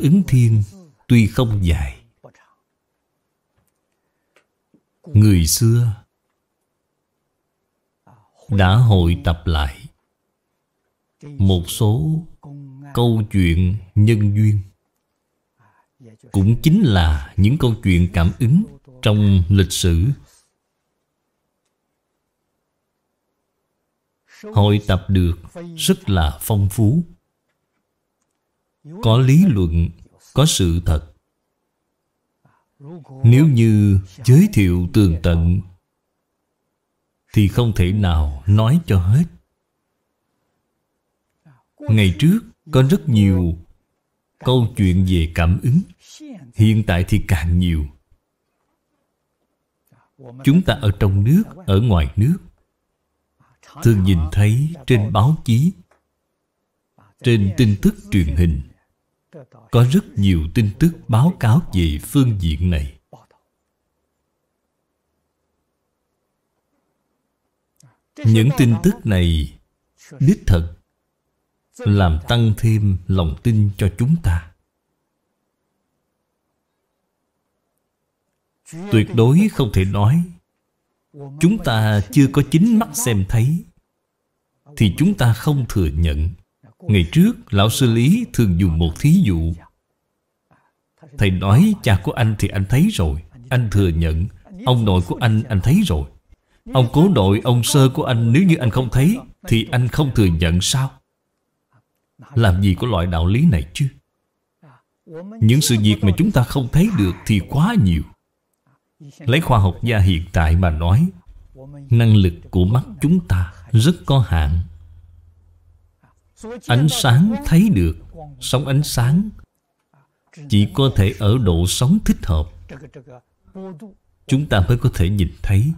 ứng thiên tuy không dài người xưa đã hội tập lại một số câu chuyện nhân duyên cũng chính là những câu chuyện cảm ứng trong lịch sử hội tập được rất là phong phú có lý luận có sự thật nếu như giới thiệu tường tận thì không thể nào nói cho hết ngày trước có rất nhiều câu chuyện về cảm ứng hiện tại thì càng nhiều chúng ta ở trong nước ở ngoài nước thường nhìn thấy trên báo chí trên tin tức truyền hình có rất nhiều tin tức báo cáo về phương diện này những tin tức này đích thật làm tăng thêm lòng tin cho chúng ta tuyệt đối không thể nói chúng ta chưa có chính mắt xem thấy thì chúng ta không thừa nhận Ngày trước Lão Sư Lý thường dùng một thí dụ Thầy nói cha của anh thì anh thấy rồi Anh thừa nhận Ông nội của anh anh thấy rồi Ông cố nội ông sơ của anh Nếu như anh không thấy Thì anh không thừa nhận sao Làm gì có loại đạo lý này chứ Những sự việc mà chúng ta không thấy được Thì quá nhiều Lấy khoa học gia hiện tại mà nói Năng lực của mắt chúng ta rất có hạn ánh sáng thấy được sóng ánh sáng chỉ có thể ở độ sóng thích hợp chúng ta mới có thể nhìn thấy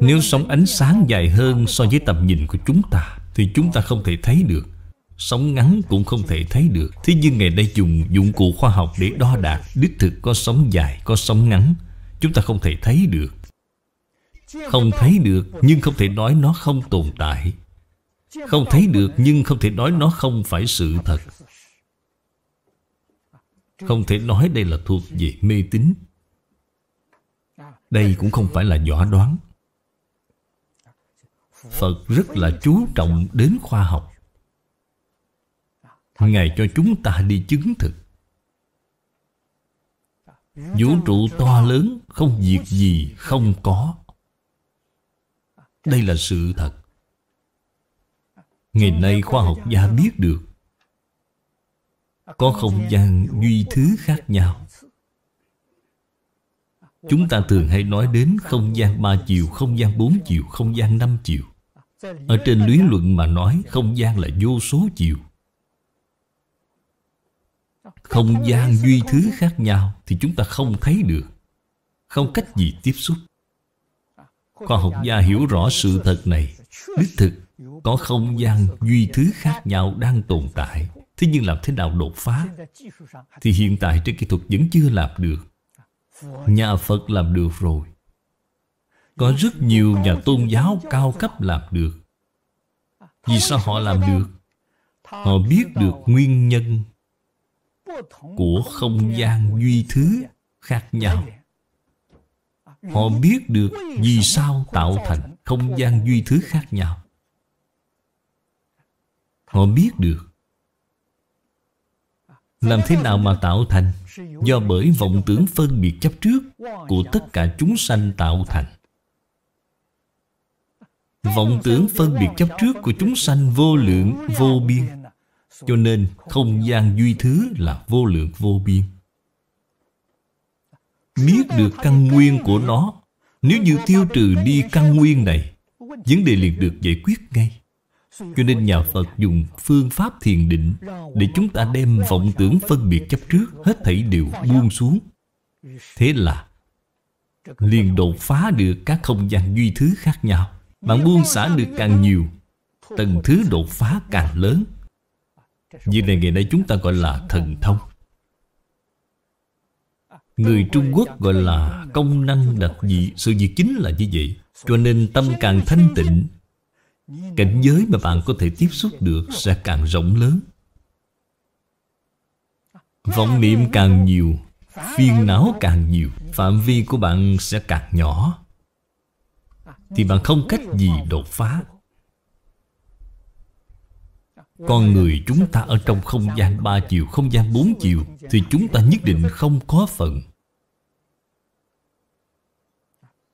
nếu sóng ánh sáng dài hơn so với tầm nhìn của chúng ta thì chúng ta không thể thấy được sóng ngắn cũng không thể thấy được thế nhưng ngày nay dùng dụng cụ khoa học để đo đạt đích thực có sóng dài có sóng ngắn chúng ta không thể thấy được không thấy được nhưng không thể nói nó không tồn tại không thấy được nhưng không thể nói nó không phải sự thật Không thể nói đây là thuộc về mê tín Đây cũng không phải là võ đoán Phật rất là chú trọng đến khoa học Ngài cho chúng ta đi chứng thực Vũ trụ to lớn Không việc gì không có Đây là sự thật Ngày nay khoa học gia biết được Có không gian duy thứ khác nhau Chúng ta thường hay nói đến không gian ba chiều, không gian bốn chiều, không gian năm chiều Ở trên lý luận mà nói không gian là vô số chiều Không gian duy thứ khác nhau thì chúng ta không thấy được Không cách gì tiếp xúc Khoa học gia hiểu rõ sự thật này Đích thực có không gian duy thứ khác nhau đang tồn tại thế nhưng làm thế nào đột phá thì hiện tại trên kỹ thuật vẫn chưa làm được nhà phật làm được rồi có rất nhiều nhà tôn giáo cao cấp làm được vì sao họ làm được họ biết được nguyên nhân của không gian duy thứ khác nhau họ biết được vì sao tạo thành không gian duy thứ khác nhau Họ biết được Làm thế nào mà tạo thành Do bởi vọng tưởng phân biệt chấp trước Của tất cả chúng sanh tạo thành Vọng tưởng phân biệt chấp trước của chúng sanh vô lượng, vô biên Cho nên không gian duy thứ là vô lượng, vô biên Biết được căn nguyên của nó Nếu như tiêu trừ đi căn nguyên này Vấn đề liền được giải quyết ngay cho nên nhà Phật dùng phương pháp thiền định Để chúng ta đem vọng tưởng phân biệt chấp trước Hết thảy đều buông xuống Thế là Liền đột phá được các không gian duy thứ khác nhau Bạn buông xả được càng nhiều Tầng thứ đột phá càng lớn Như này ngày nay chúng ta gọi là thần thông Người Trung Quốc gọi là công năng đặc dị Sự việc chính là như vậy Cho nên tâm càng thanh tịnh cảnh giới mà bạn có thể tiếp xúc được sẽ càng rộng lớn vọng niệm càng nhiều phiền não càng nhiều phạm vi của bạn sẽ càng nhỏ thì bạn không cách gì đột phá con người chúng ta ở trong không gian ba chiều không gian bốn chiều thì chúng ta nhất định không có phận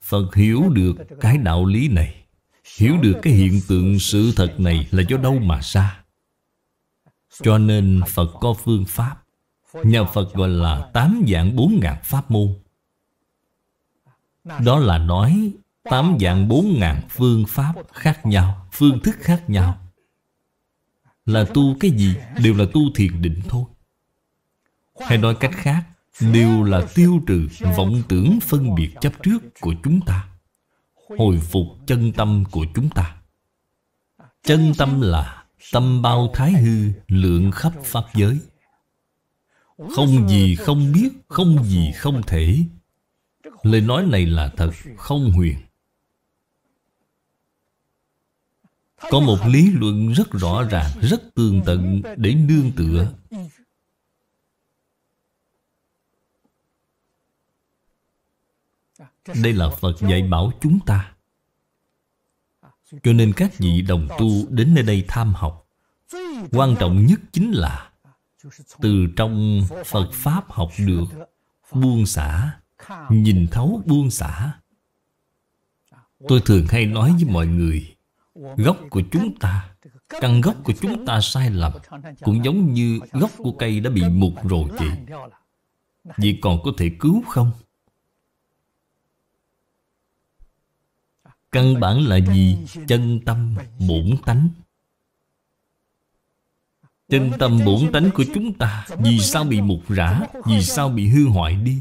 phật hiểu được cái đạo lý này hiểu được cái hiện tượng sự thật này là do đâu mà ra cho nên phật có phương pháp nhà phật gọi là tám dạng bốn ngàn pháp môn đó là nói tám dạng bốn ngàn phương pháp khác nhau phương thức khác nhau là tu cái gì đều là tu thiền định thôi hay nói cách khác đều là tiêu trừ vọng tưởng phân biệt chấp trước của chúng ta hồi phục chân tâm của chúng ta chân tâm là tâm bao thái hư lượng khắp pháp giới không gì không biết không gì không thể lời nói này là thật không huyền có một lý luận rất rõ ràng rất tường tận để nương tựa Đây là Phật dạy bảo chúng ta Cho nên các vị đồng tu đến nơi đây tham học Quan trọng nhất chính là Từ trong Phật Pháp học được Buông xả Nhìn thấu buông xả Tôi thường hay nói với mọi người Gốc của chúng ta Căn gốc của chúng ta sai lầm Cũng giống như gốc của cây đã bị mục rồi vậy Vậy còn có thể cứu không? Căn bản là gì? Chân tâm bổn tánh Chân tâm bổn tánh của chúng ta Vì sao bị mục rã Vì sao bị hư hoại đi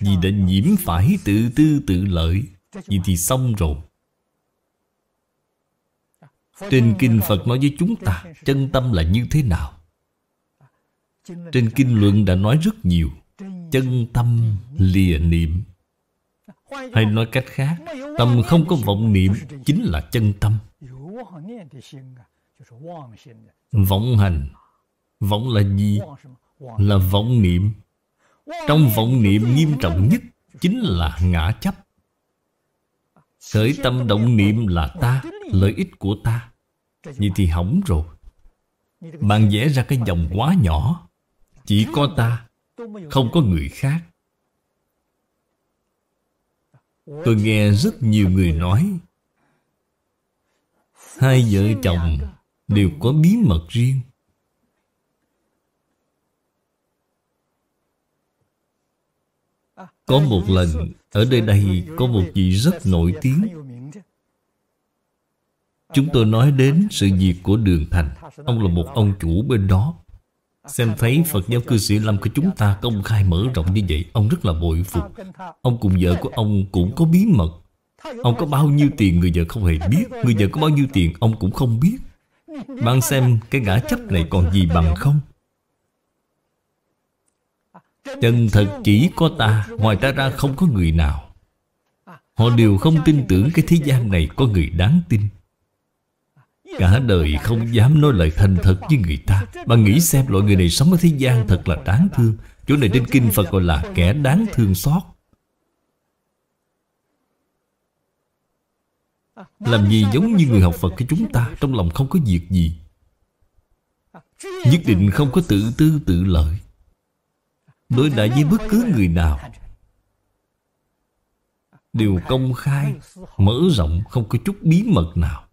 Vì đã nhiễm phải tự tư tự lợi Vì thì xong rồi Trên kinh Phật nói với chúng ta Chân tâm là như thế nào Trên kinh luận đã nói rất nhiều Chân tâm lìa niệm hay nói cách khác Tâm không có vọng niệm Chính là chân tâm Vọng hành Vọng là gì? Là vọng niệm Trong vọng niệm nghiêm trọng nhất Chính là ngã chấp Khởi tâm động niệm là ta Lợi ích của ta Vậy thì hỏng rồi Bạn vẽ ra cái dòng quá nhỏ Chỉ có ta Không có người khác Tôi nghe rất nhiều người nói Hai vợ chồng đều có bí mật riêng Có một lần Ở đây đây có một vị rất nổi tiếng Chúng tôi nói đến sự việc của Đường Thành Ông là một ông chủ bên đó Xem thấy Phật giáo cư sĩ Lâm của chúng ta công khai mở rộng như vậy Ông rất là bội phục Ông cùng vợ của ông cũng có bí mật Ông có bao nhiêu tiền người vợ không hề biết Người vợ có bao nhiêu tiền ông cũng không biết Bạn xem cái gã chấp này còn gì bằng không Chân thật chỉ có ta Ngoài ta ra không có người nào Họ đều không tin tưởng cái thế gian này có người đáng tin Cả đời không dám nói lời thành thật với người ta Bạn nghĩ xem loại người này sống ở thế gian thật là đáng thương Chỗ này trên kinh Phật gọi là kẻ đáng thương xót Làm gì giống như người học Phật của chúng ta Trong lòng không có việc gì Nhất định không có tự tư tự lợi Đối đại với bất cứ người nào Đều công khai Mở rộng không có chút bí mật nào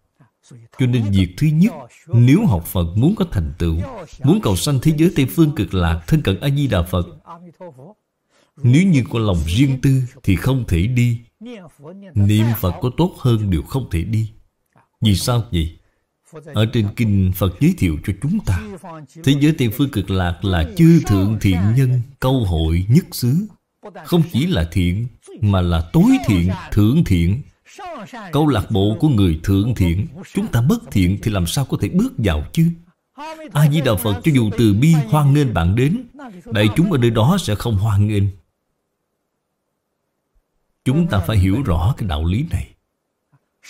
cho nên việc thứ nhất Nếu học Phật muốn có thành tựu Muốn cầu sanh thế giới Tây Phương cực lạc Thân cận A-di-đà Phật Nếu như có lòng riêng tư Thì không thể đi Niệm Phật có tốt hơn đều không thể đi Vì sao vậy? Ở trên kinh Phật giới thiệu cho chúng ta Thế giới Tây Phương cực lạc là chư thượng thiện nhân Câu hội nhất xứ Không chỉ là thiện Mà là tối thiện, thượng thiện Câu lạc bộ của người thượng thiện Chúng ta bất thiện thì làm sao có thể bước vào chứ A-di-đà Phật cho dù từ bi hoan nghênh bạn đến Đại chúng ở nơi đó sẽ không hoan nghênh Chúng ta phải hiểu rõ cái đạo lý này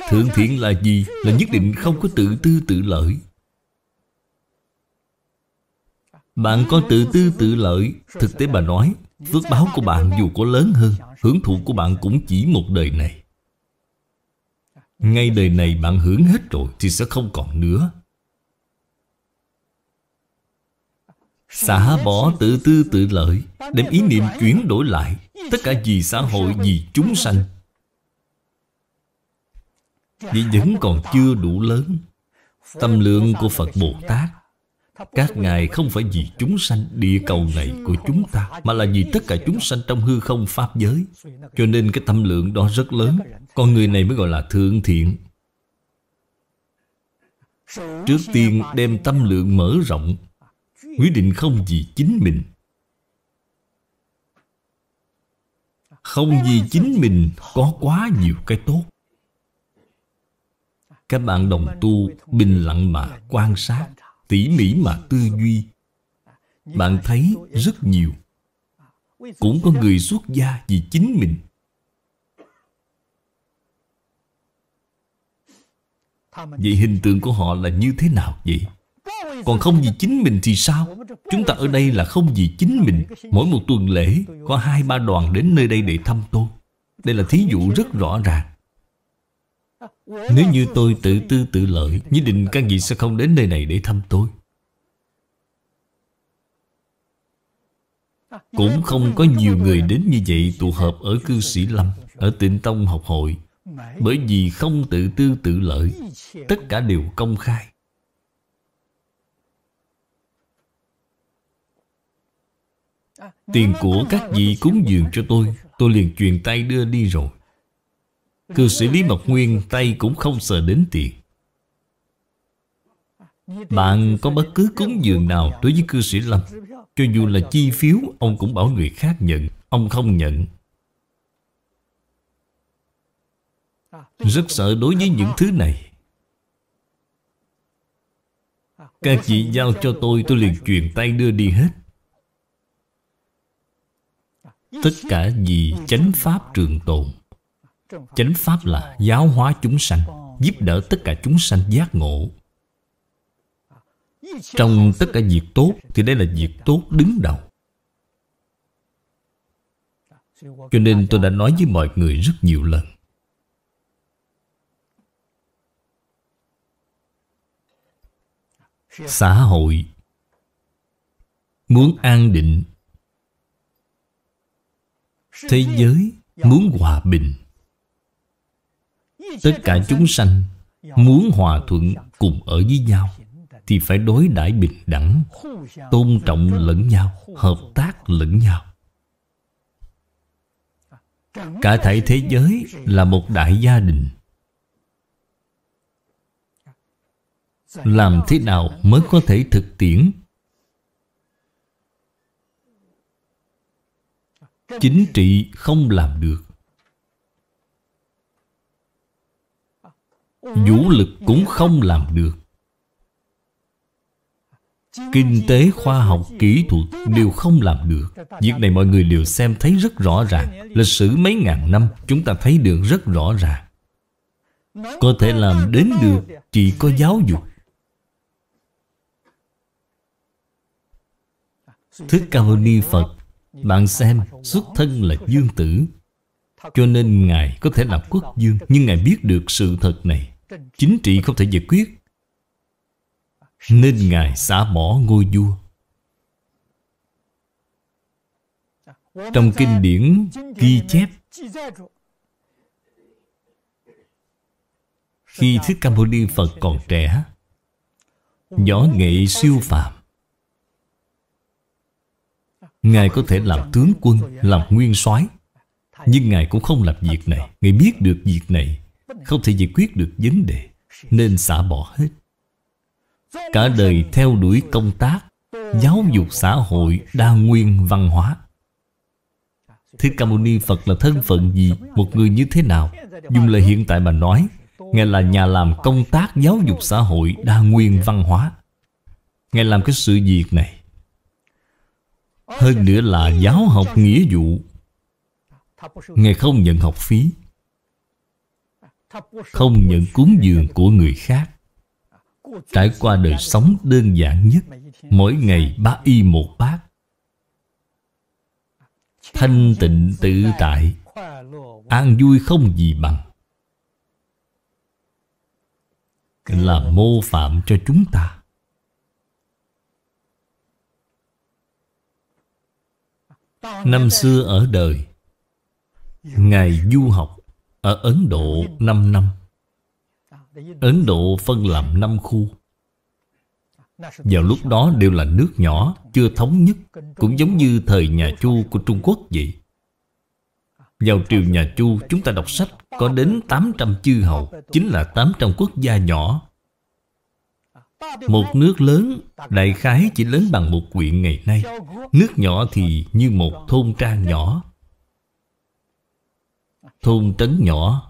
Thượng thiện là gì? Là nhất định không có tự tư tự lợi Bạn có tự tư tự lợi Thực tế bà nói Phước báo của bạn dù có lớn hơn Hưởng thụ của bạn cũng chỉ một đời này ngay đời này bạn hưởng hết rồi Thì sẽ không còn nữa Xả bỏ tự tư tự lợi Đem ý niệm chuyển đổi lại Tất cả vì xã hội, vì chúng sanh Vì vẫn còn chưa đủ lớn Tâm lượng của Phật Bồ Tát các ngài không phải vì chúng sanh địa cầu này của chúng ta Mà là vì tất cả chúng sanh trong hư không Pháp giới Cho nên cái tâm lượng đó rất lớn Con người này mới gọi là thượng thiện Trước tiên đem tâm lượng mở rộng Quyết định không vì chính mình Không vì chính mình có quá nhiều cái tốt Các bạn đồng tu bình lặng mà quan sát tỉ mỉ mà tư duy Bạn thấy rất nhiều Cũng có người xuất gia vì chính mình Vậy hình tượng của họ là như thế nào vậy? Còn không vì chính mình thì sao? Chúng ta ở đây là không vì chính mình Mỗi một tuần lễ Có hai ba đoàn đến nơi đây để thăm tôi Đây là thí dụ rất rõ ràng nếu như tôi tự tư tự lợi Nhất định các vị sẽ không đến nơi này để thăm tôi Cũng không có nhiều người đến như vậy tụ họp ở cư sĩ Lâm Ở tịnh tông học hội Bởi vì không tự tư tự lợi Tất cả đều công khai Tiền của các vị cúng dường cho tôi Tôi liền truyền tay đưa đi rồi Cư sĩ Lý Mộc Nguyên tay cũng không sờ đến tiền Bạn có bất cứ cúng dường nào đối với cư sĩ Lâm Cho dù là chi phiếu ông cũng bảo người khác nhận Ông không nhận Rất sợ đối với những thứ này Các chị giao cho tôi tôi liền truyền tay đưa đi hết Tất cả gì chánh pháp trường tồn chánh pháp là giáo hóa chúng sanh giúp đỡ tất cả chúng sanh giác ngộ trong tất cả việc tốt thì đây là việc tốt đứng đầu cho nên tôi đã nói với mọi người rất nhiều lần xã hội muốn an định thế giới muốn hòa bình Tất cả chúng sanh Muốn hòa thuận cùng ở với nhau Thì phải đối đãi bình đẳng Tôn trọng lẫn nhau Hợp tác lẫn nhau Cả thể thế giới là một đại gia đình Làm thế nào mới có thể thực tiễn Chính trị không làm được vũ lực cũng không làm được kinh tế khoa học kỹ thuật đều không làm được việc này mọi người đều xem thấy rất rõ ràng lịch sử mấy ngàn năm chúng ta thấy được rất rõ ràng có thể làm đến được chỉ có giáo dục Thích cao Ni Phật Bạn xem xuất thân là dương tử Cho nên Ngài có thể làm quốc dương Nhưng Ngài biết được sự thật này Chính trị không thể giải quyết Nên Ngài xả bỏ ngôi vua Trong kinh điển ghi chép Khi Thích Ca Mâu Ni Phật còn trẻ nhỏ nghệ siêu phàm Ngài có thể làm tướng quân Làm nguyên soái Nhưng Ngài cũng không làm việc này Ngài biết được việc này không thể giải quyết được vấn đề Nên xả bỏ hết Cả đời theo đuổi công tác Giáo dục xã hội đa nguyên văn hóa Thích Ca Mâu Ni Phật là thân phận gì Một người như thế nào Dùng lời hiện tại mà nói Ngài là nhà làm công tác giáo dục xã hội đa nguyên văn hóa Ngài làm cái sự việc này Hơn nữa là giáo học nghĩa vụ Ngài không nhận học phí không nhận cúng dường của người khác trải qua đời sống đơn giản nhất mỗi ngày ba y một bát thanh tịnh tự tại an vui không gì bằng là mô phạm cho chúng ta năm xưa ở đời ngài du học ở Ấn Độ 5 năm. Ấn Độ phân làm 5 khu. Vào lúc đó đều là nước nhỏ, chưa thống nhất, cũng giống như thời nhà Chu của Trung Quốc vậy. Vào triều nhà Chu, chúng ta đọc sách có đến 800 chư hầu, chính là 800 quốc gia nhỏ. Một nước lớn, đại khái chỉ lớn bằng một quyện ngày nay. Nước nhỏ thì như một thôn trang nhỏ, thôn trấn nhỏ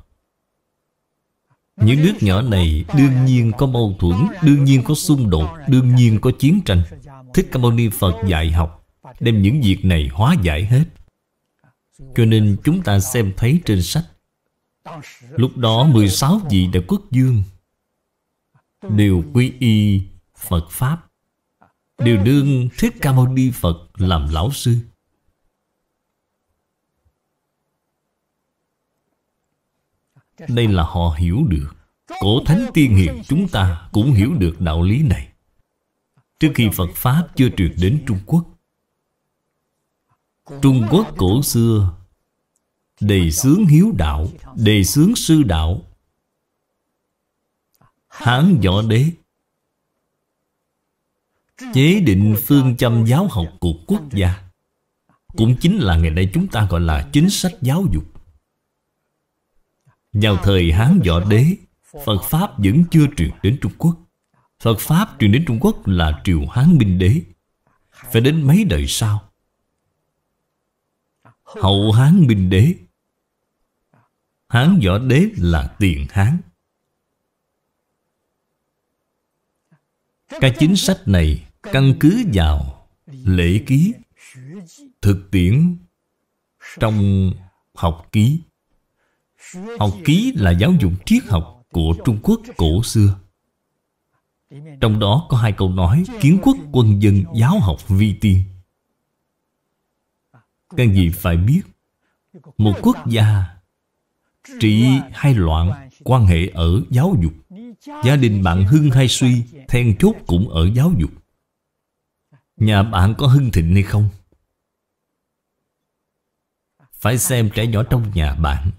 những nước nhỏ này đương nhiên có mâu thuẫn đương nhiên có xung đột đương nhiên có chiến tranh thích ca mâu ni phật dạy học đem những việc này hóa giải hết cho nên chúng ta xem thấy trên sách Lúc đó 16 vị đại quốc dương Đều quy y Phật Pháp Đều đương Thích Ca Mâu Ni Phật làm lão sư Đây là họ hiểu được Cổ thánh tiên hiền chúng ta cũng hiểu được đạo lý này Trước khi Phật Pháp chưa truyền đến Trung Quốc Trung Quốc cổ xưa Đề xướng hiếu đạo Đề xướng sư đạo Hán võ đế Chế định phương châm giáo học của quốc gia Cũng chính là ngày nay chúng ta gọi là chính sách giáo dục vào thời Hán Võ Đế Phật Pháp vẫn chưa truyền đến Trung Quốc Phật Pháp truyền đến Trung Quốc là triều Hán Minh Đế Phải đến mấy đời sau Hậu Hán Minh Đế Hán Võ Đế là tiền Hán cái chính sách này căn cứ vào lễ ký Thực tiễn trong học ký Học ký là giáo dục triết học của Trung Quốc cổ xưa Trong đó có hai câu nói Kiến quốc quân dân giáo học vi tiên Các vị phải biết Một quốc gia trị hay loạn Quan hệ ở giáo dục Gia đình bạn hưng hay suy Then chốt cũng ở giáo dục Nhà bạn có hưng thịnh hay không? Phải xem trẻ nhỏ trong nhà bạn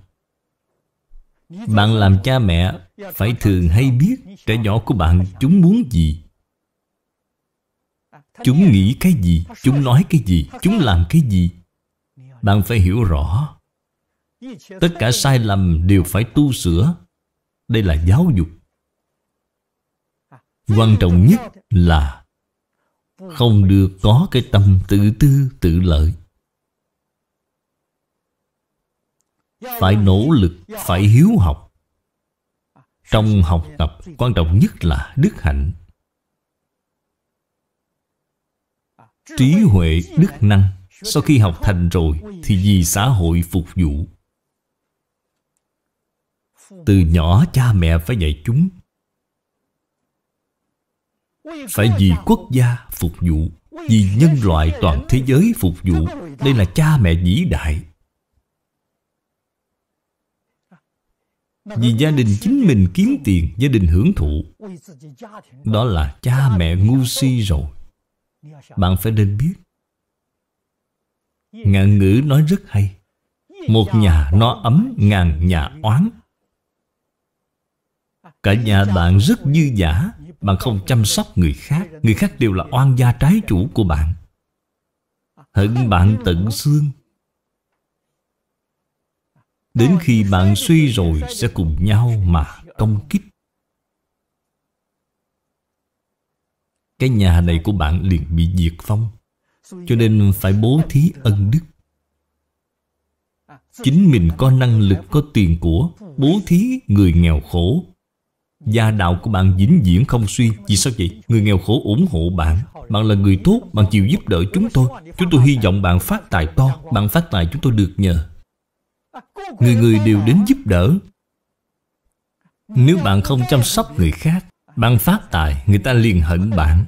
bạn làm cha mẹ Phải thường hay biết Trẻ nhỏ của bạn chúng muốn gì Chúng nghĩ cái gì Chúng nói cái gì Chúng làm cái gì Bạn phải hiểu rõ Tất cả sai lầm đều phải tu sửa Đây là giáo dục Quan trọng nhất là Không được có cái tâm tự tư tự lợi Phải nỗ lực, phải hiếu học Trong học tập quan trọng nhất là đức hạnh Trí huệ, đức năng Sau khi học thành rồi Thì vì xã hội phục vụ Từ nhỏ cha mẹ phải dạy chúng Phải vì quốc gia phục vụ Vì nhân loại toàn thế giới phục vụ Đây là cha mẹ vĩ đại Vì gia đình chính mình kiếm tiền Gia đình hưởng thụ Đó là cha mẹ ngu si rồi Bạn phải nên biết Ngạn ngữ nói rất hay Một nhà no ấm ngàn nhà oán à, Cả nhà bạn rất dư giả Bạn không chăm sóc người khác Người khác đều là oan gia trái chủ của bạn à, Hận bạn tận xương Đến khi bạn suy rồi sẽ cùng nhau mà công kích Cái nhà này của bạn liền bị diệt phong Cho nên phải bố thí ân đức Chính mình có năng lực, có tiền của Bố thí người nghèo khổ Gia đạo của bạn dính diễn không suy Vì sao vậy? Người nghèo khổ ủng hộ bạn Bạn là người tốt, bạn chịu giúp đỡ chúng tôi Chúng tôi hy vọng bạn phát tài to Bạn phát tài chúng tôi được nhờ Người người đều đến giúp đỡ Nếu bạn không chăm sóc người khác Bạn phát tài, người ta liền hận bạn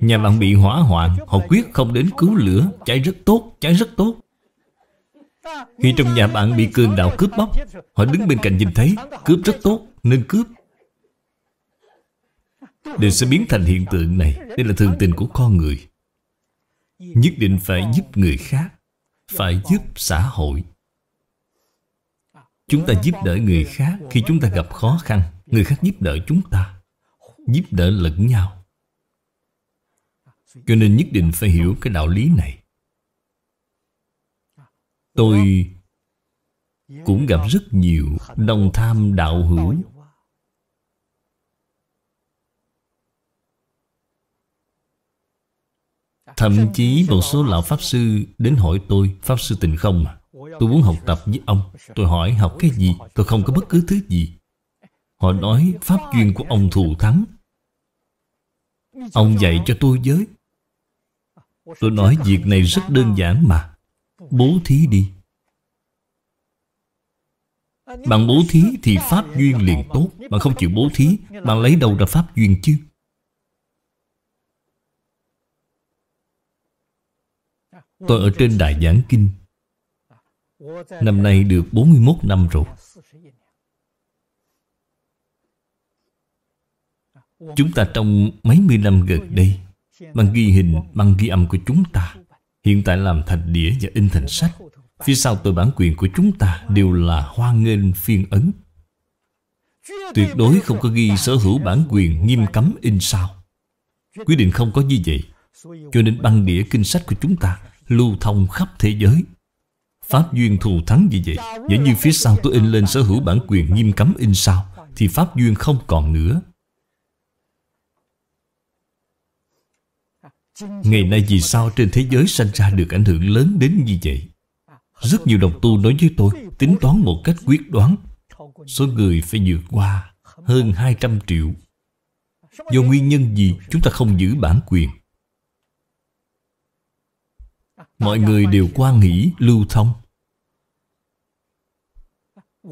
Nhà bạn bị hỏa hoạn Họ quyết không đến cứu lửa Cháy rất tốt, cháy rất tốt Khi trong nhà bạn bị cường đạo cướp bóc Họ đứng bên cạnh nhìn thấy Cướp rất tốt, nên cướp Đều sẽ biến thành hiện tượng này Đây là thường tình của con người Nhất định phải giúp người khác Phải giúp xã hội Chúng ta giúp đỡ người khác khi chúng ta gặp khó khăn Người khác giúp đỡ chúng ta Giúp đỡ lẫn nhau Cho nên nhất định phải hiểu cái đạo lý này Tôi cũng gặp rất nhiều đồng tham đạo hữu Thậm chí một số lão Pháp Sư đến hỏi tôi Pháp Sư tình không à Tôi muốn học tập với ông Tôi hỏi học cái gì Tôi không có bất cứ thứ gì Họ nói pháp duyên của ông thù thắng Ông dạy cho tôi giới Tôi nói việc này rất đơn giản mà Bố thí đi Bạn bố thí thì pháp duyên liền tốt Bạn không chịu bố thí Bạn lấy đâu ra pháp duyên chứ Tôi ở trên Đại Giảng Kinh Năm nay được 41 năm rồi Chúng ta trong mấy mươi năm gần đây Băng ghi hình, băng ghi âm của chúng ta Hiện tại làm thành đĩa và in thành sách Phía sau tờ bản quyền của chúng ta Đều là hoan nghênh phiên ấn Tuyệt đối không có ghi sở hữu bản quyền Nghiêm cấm in sao Quy định không có như vậy Cho nên băng đĩa kinh sách của chúng ta Lưu thông khắp thế giới Pháp duyên thù thắng như vậy Giả như phía sau tôi in lên sở hữu bản quyền nghiêm cấm in sao Thì Pháp duyên không còn nữa Ngày nay vì sao trên thế giới sanh ra được ảnh hưởng lớn đến như vậy Rất nhiều đồng tu nói với tôi Tính toán một cách quyết đoán Số người phải vượt qua hơn 200 triệu Do nguyên nhân gì chúng ta không giữ bản quyền mọi người đều quan nghĩ lưu thông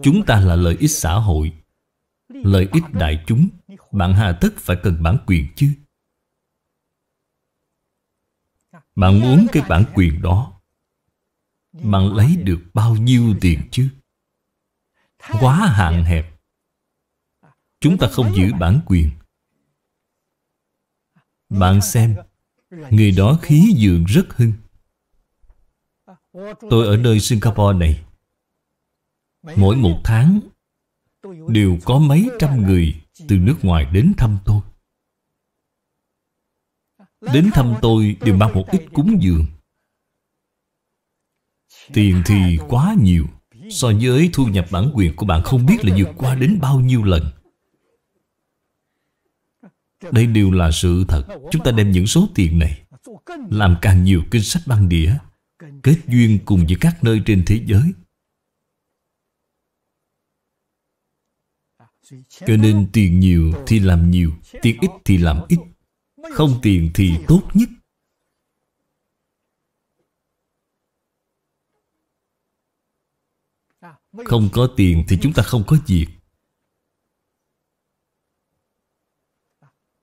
chúng ta là lợi ích xã hội lợi ích đại chúng bạn hà tất phải cần bản quyền chứ bạn muốn cái bản quyền đó bạn lấy được bao nhiêu tiền chứ quá hạn hẹp chúng ta không giữ bản quyền bạn xem người đó khí dường rất hưng Tôi ở nơi Singapore này Mỗi một tháng Đều có mấy trăm người Từ nước ngoài đến thăm tôi Đến thăm tôi đều mang một ít cúng dường Tiền thì quá nhiều So với thu nhập bản quyền của bạn không biết là vượt qua đến bao nhiêu lần Đây đều là sự thật Chúng ta đem những số tiền này Làm càng nhiều kinh sách băng đĩa kết duyên cùng với các nơi trên thế giới. Cho nên tiền nhiều thì làm nhiều, tiền ít thì làm ít, không tiền thì tốt nhất. Không có tiền thì chúng ta không có việc.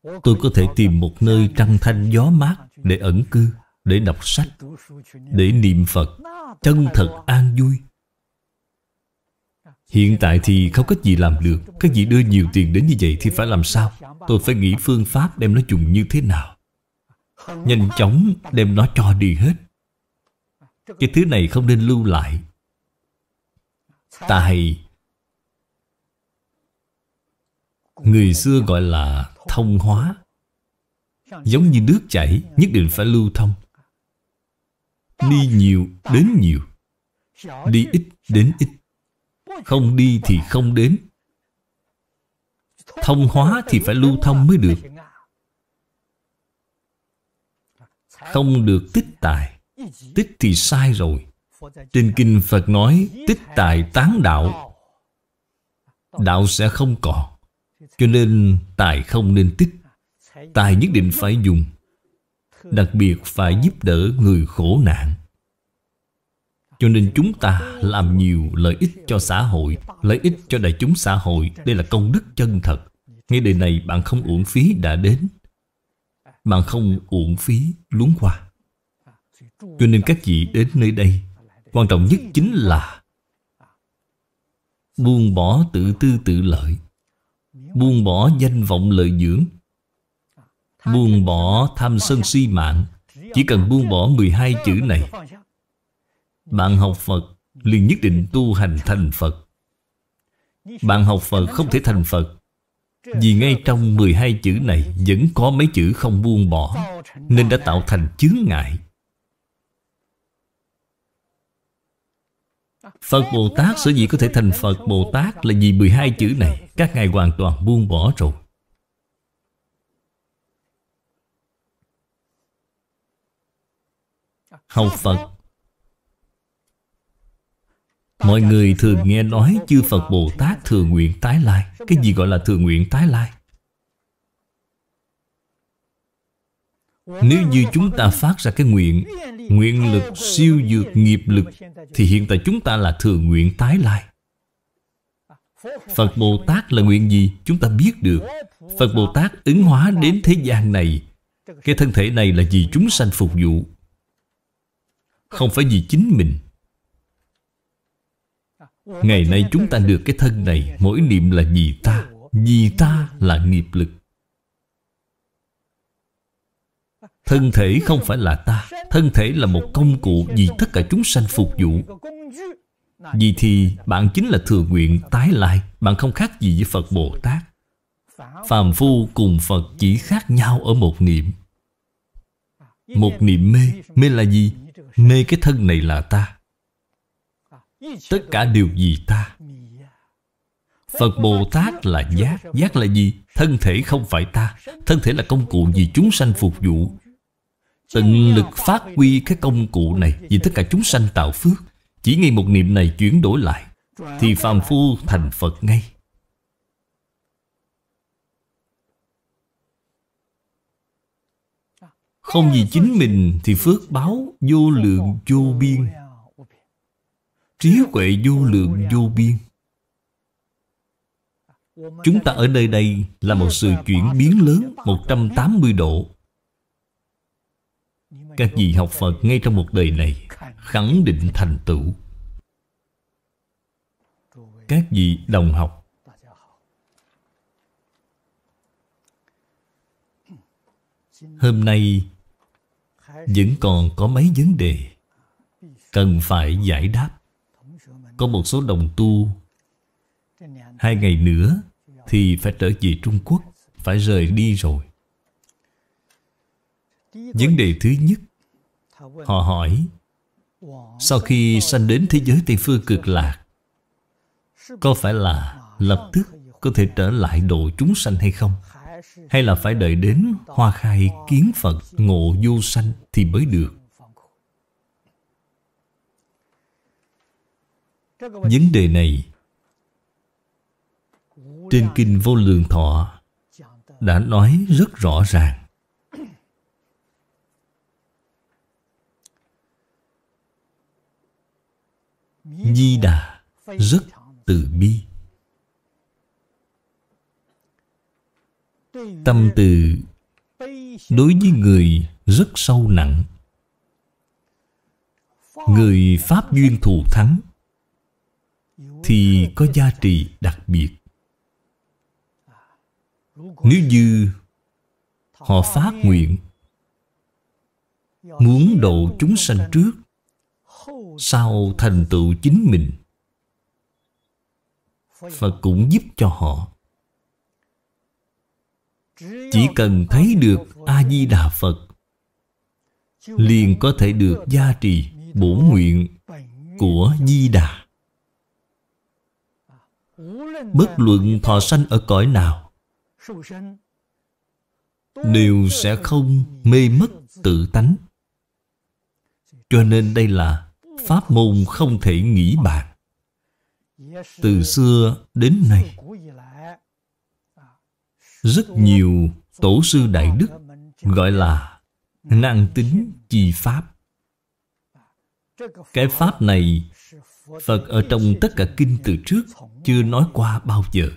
Tôi có thể tìm một nơi trăng thanh gió mát để ẩn cư để đọc sách để niệm phật chân thật an vui hiện tại thì không có gì làm được cái gì đưa nhiều tiền đến như vậy thì phải làm sao tôi phải nghĩ phương pháp đem nó dùng như thế nào nhanh chóng đem nó cho đi hết cái thứ này không nên lưu lại tài người xưa gọi là thông hóa giống như nước chảy nhất định phải lưu thông Đi nhiều đến nhiều Đi ít đến ít Không đi thì không đến Thông hóa thì phải lưu thông mới được Không được tích tài Tích thì sai rồi Trên Kinh Phật nói Tích tài tán đạo Đạo sẽ không còn Cho nên tài không nên tích Tài nhất định phải dùng đặc biệt phải giúp đỡ người khổ nạn cho nên chúng ta làm nhiều lợi ích cho xã hội lợi ích cho đại chúng xã hội đây là công đức chân thật ngay đời này bạn không uổng phí đã đến bạn không uổng phí luống qua cho nên các vị đến nơi đây quan trọng nhất chính là buông bỏ tự tư tự lợi buông bỏ danh vọng lợi dưỡng Buông bỏ tham sân si mạng Chỉ cần buông bỏ 12 chữ này Bạn học Phật liền nhất định tu hành thành Phật Bạn học Phật không thể thành Phật Vì ngay trong 12 chữ này Vẫn có mấy chữ không buông bỏ Nên đã tạo thành chướng ngại Phật Bồ Tát sở dĩ có thể thành Phật Bồ Tát là vì 12 chữ này Các ngài hoàn toàn buông bỏ rồi học Phật Mọi người thường nghe nói chư Phật Bồ Tát thường nguyện tái lai Cái gì gọi là thường nguyện tái lai? Nếu như chúng ta phát ra cái nguyện Nguyện lực siêu dược nghiệp lực Thì hiện tại chúng ta là thường nguyện tái lai Phật Bồ Tát là nguyện gì chúng ta biết được Phật Bồ Tát ứng hóa đến thế gian này Cái thân thể này là vì chúng sanh phục vụ không phải vì chính mình Ngày nay chúng ta được cái thân này Mỗi niệm là vì ta Vì ta là nghiệp lực Thân thể không phải là ta Thân thể là một công cụ Vì tất cả chúng sanh phục vụ Vì thì bạn chính là thừa nguyện tái lai Bạn không khác gì với Phật Bồ Tát Phàm phu cùng Phật chỉ khác nhau ở một niệm Một niệm mê Mê là gì? Mê cái thân này là ta Tất cả đều gì ta Phật Bồ Tát là giác Giác là gì? Thân thể không phải ta Thân thể là công cụ vì chúng sanh phục vụ Tận lực phát huy cái công cụ này Vì tất cả chúng sanh tạo phước Chỉ ngay một niệm này chuyển đổi lại Thì phàm phu thành Phật ngay Không vì chính mình thì phước báo vô lượng vô biên Trí huệ vô lượng vô biên Chúng ta ở nơi đây là một sự chuyển biến lớn 180 độ Các vị học Phật ngay trong một đời này Khẳng định thành tựu Các vị đồng học Hôm nay vẫn còn có mấy vấn đề cần phải giải đáp có một số đồng tu hai ngày nữa thì phải trở về Trung Quốc phải rời đi rồi vấn đề thứ nhất họ hỏi sau khi sanh đến thế giới Tây Phương cực lạc có phải là lập tức có thể trở lại độ chúng sanh hay không? hay là phải đợi đến hoa khai kiến Phật ngộ vô sanh thì mới được. Vấn đề này trên Kinh Vô Lượng Thọ đã nói rất rõ ràng. Di Đà rất từ bi Tâm từ đối với người rất sâu nặng. Người Pháp duyên thù thắng thì có giá trị đặc biệt. Nếu như họ phát nguyện muốn độ chúng sanh trước sau thành tựu chính mình và cũng giúp cho họ chỉ cần thấy được A-di-đà Phật Liền có thể được gia trì bổ nguyện của Di Đà Bất luận thọ sanh ở cõi nào Đều sẽ không mê mất tự tánh Cho nên đây là Pháp môn không thể nghĩ bàn Từ xưa đến nay rất nhiều tổ sư đại đức gọi là năng tính chi pháp cái pháp này phật ở trong tất cả kinh từ trước chưa nói qua bao giờ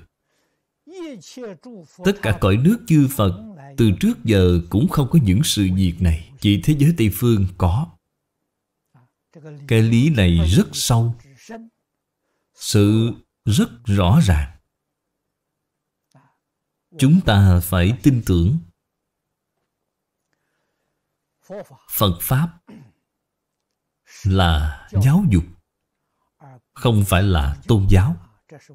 tất cả cõi nước chư phật từ trước giờ cũng không có những sự việc này chỉ thế giới tây phương có cái lý này rất sâu sự rất rõ ràng chúng ta phải tin tưởng phật pháp là giáo dục không phải là tôn giáo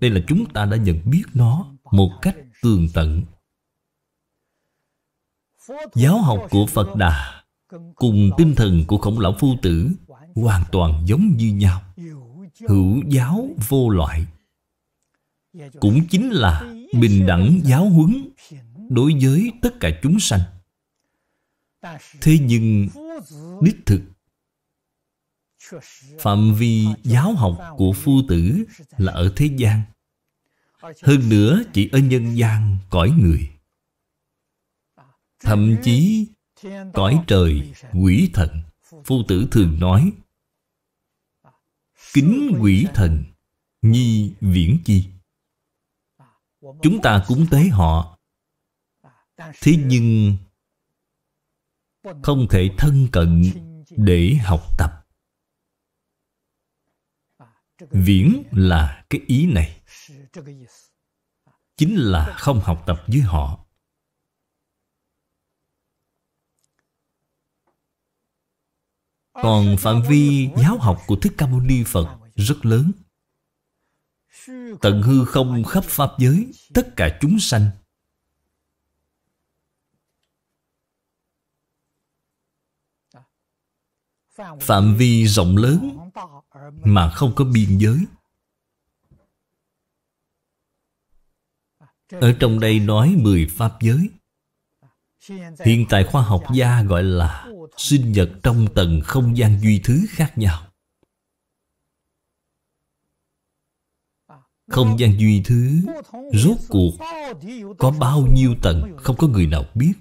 đây là chúng ta đã nhận biết nó một cách tường tận giáo học của phật đà cùng tinh thần của khổng lão phu tử hoàn toàn giống như nhau hữu giáo vô loại cũng chính là bình đẳng giáo huấn đối với tất cả chúng sanh thế nhưng đích thực phạm vi giáo học của phu tử là ở thế gian hơn nữa chỉ ở nhân gian cõi người thậm chí cõi trời quỷ thần phu tử thường nói kính quỷ thần nhi viễn chi Chúng ta cúng tế họ Thế nhưng Không thể thân cận để học tập Viễn là cái ý này Chính là không học tập với họ Còn phạm vi giáo học của Thích Ca Mâu Ni Phật rất lớn tận hư không khắp pháp giới tất cả chúng sanh phạm vi rộng lớn mà không có biên giới ở trong đây nói mười pháp giới hiện tại khoa học gia gọi là sinh vật trong tầng không gian duy thứ khác nhau Không gian duy thứ Rốt cuộc Có bao nhiêu tầng không có người nào biết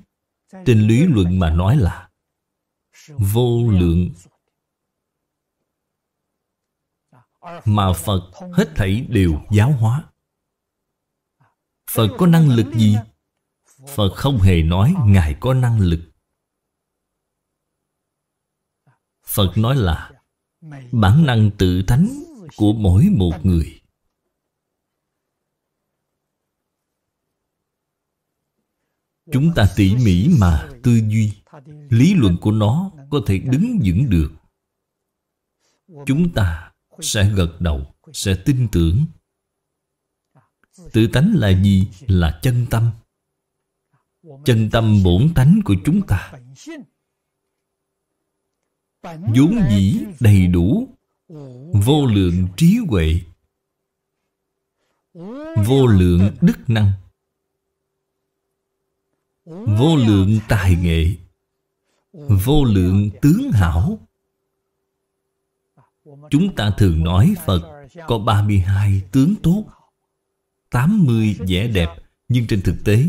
Trên lý luận mà nói là Vô lượng Mà Phật hết thảy đều giáo hóa Phật có năng lực gì? Phật không hề nói Ngài có năng lực Phật nói là Bản năng tự thánh của mỗi một người chúng ta tỉ mỉ mà tư duy lý luận của nó có thể đứng vững được chúng ta sẽ gật đầu sẽ tin tưởng tự tánh là gì là chân tâm chân tâm bổn tánh của chúng ta vốn dĩ đầy đủ vô lượng trí huệ vô lượng đức năng vô lượng tài nghệ vô lượng tướng hảo chúng ta thường nói phật có 32 tướng tốt 80 vẻ đẹp nhưng trên thực tế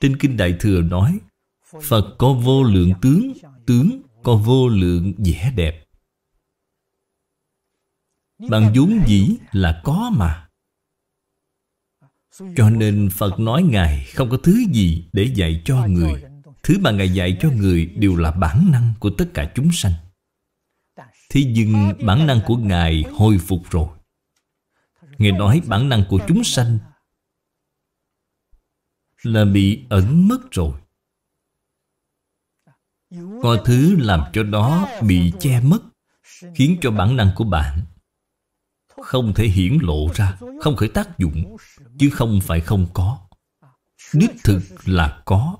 trên kinh đại thừa nói phật có vô lượng tướng tướng có vô lượng vẻ đẹp bằng vốn dĩ là có mà cho nên Phật nói Ngài không có thứ gì để dạy cho người Thứ mà Ngài dạy cho người đều là bản năng của tất cả chúng sanh Thế nhưng bản năng của Ngài hồi phục rồi Ngài nói bản năng của chúng sanh Là bị ẩn mất rồi Có thứ làm cho đó bị che mất Khiến cho bản năng của bạn không thể hiển lộ ra, không khởi tác dụng, chứ không phải không có. Đích thực là có.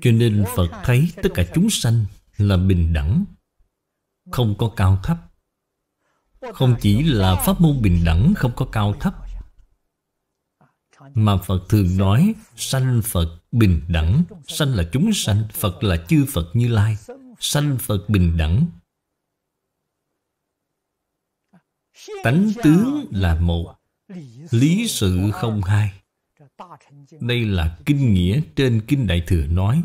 Cho nên Phật thấy tất cả chúng sanh là bình đẳng, không có cao thấp. Không chỉ là pháp môn bình đẳng không có cao thấp, mà Phật thường nói sanh Phật bình đẳng, sanh là chúng sanh, Phật là chư Phật Như Lai, sanh Phật bình đẳng tánh tướng là một lý sự không hai đây là kinh nghĩa trên kinh đại thừa nói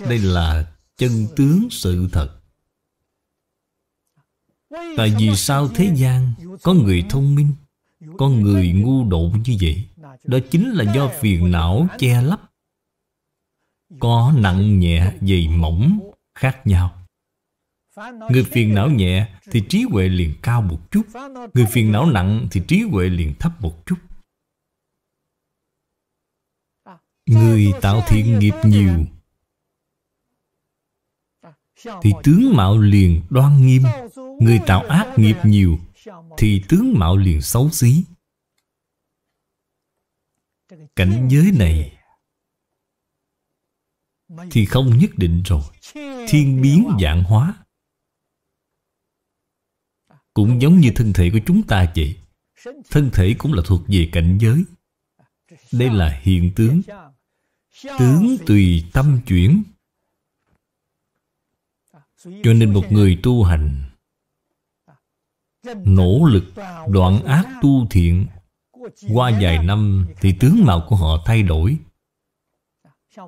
đây là chân tướng sự thật tại vì sao thế gian có người thông minh có người ngu độn như vậy đó chính là do phiền não che lấp có nặng nhẹ dày mỏng khác nhau Người phiền não nhẹ thì trí huệ liền cao một chút Người phiền não nặng thì trí huệ liền thấp một chút Người tạo thiện nghiệp nhiều Thì tướng mạo liền đoan nghiêm Người tạo ác nghiệp nhiều Thì tướng mạo liền xấu xí Cảnh giới này Thì không nhất định rồi Thiên biến dạng hóa cũng giống như thân thể của chúng ta vậy Thân thể cũng là thuộc về cảnh giới Đây là hiện tướng Tướng tùy tâm chuyển Cho nên một người tu hành Nỗ lực đoạn ác tu thiện Qua vài năm thì tướng mạo của họ thay đổi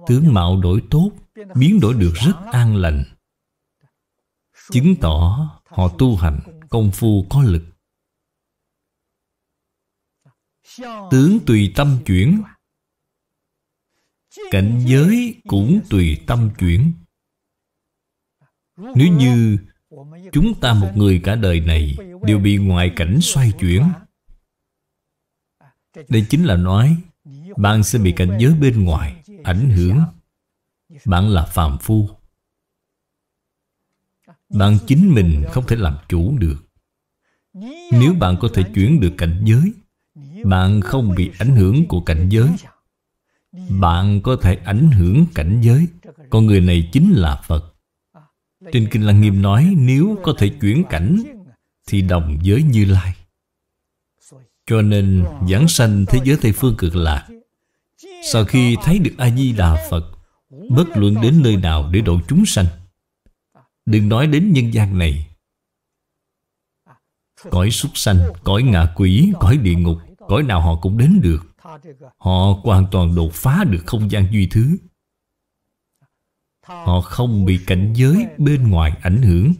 Tướng mạo đổi tốt Biến đổi được rất an lành Chứng tỏ họ tu hành công phu có lực tướng tùy tâm chuyển cảnh giới cũng tùy tâm chuyển nếu như chúng ta một người cả đời này đều bị ngoại cảnh xoay chuyển đây chính là nói bạn sẽ bị cảnh giới bên ngoài ảnh hưởng bạn là phàm phu bạn chính mình không thể làm chủ được Nếu bạn có thể chuyển được cảnh giới Bạn không bị ảnh hưởng của cảnh giới Bạn có thể ảnh hưởng cảnh giới Con người này chính là Phật Trên Kinh Lăng Nghiêm nói Nếu có thể chuyển cảnh Thì đồng giới Như Lai Cho nên giảng sanh thế giới Tây Phương cực lạc Sau khi thấy được A-di-đà Phật Bất luận đến nơi nào để độ chúng sanh Đừng nói đến nhân gian này Cõi súc sanh, cõi ngạ quỷ, cõi địa ngục Cõi nào họ cũng đến được Họ hoàn toàn đột phá được không gian duy thứ Họ không bị cảnh giới bên ngoài ảnh hưởng